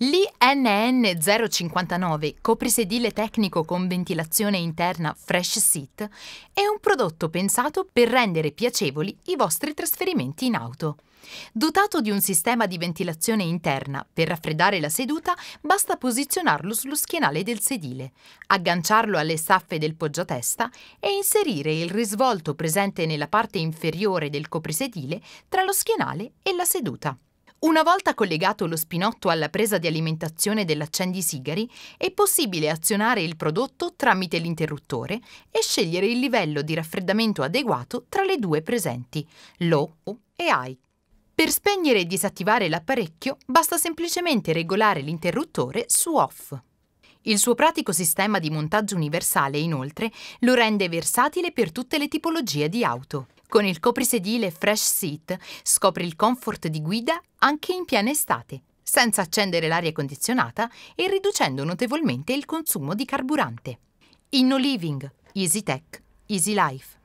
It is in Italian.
L'INN 059 coprisedile tecnico con ventilazione interna Fresh Seat è un prodotto pensato per rendere piacevoli i vostri trasferimenti in auto. Dotato di un sistema di ventilazione interna per raffreddare la seduta, basta posizionarlo sullo schienale del sedile, agganciarlo alle staffe del poggiatesta e inserire il risvolto presente nella parte inferiore del coprisedile tra lo schienale e la seduta. Una volta collegato lo spinotto alla presa di alimentazione dell'accendisigari, è possibile azionare il prodotto tramite l'interruttore e scegliere il livello di raffreddamento adeguato tra le due presenti, low e high. Per spegnere e disattivare l'apparecchio basta semplicemente regolare l'interruttore su off. Il suo pratico sistema di montaggio universale, inoltre, lo rende versatile per tutte le tipologie di auto. Con il coprisedile Fresh Seat scopri il comfort di guida anche in piena estate, senza accendere l'aria condizionata e riducendo notevolmente il consumo di carburante. Inno Living, Easy Tech, Easy Life.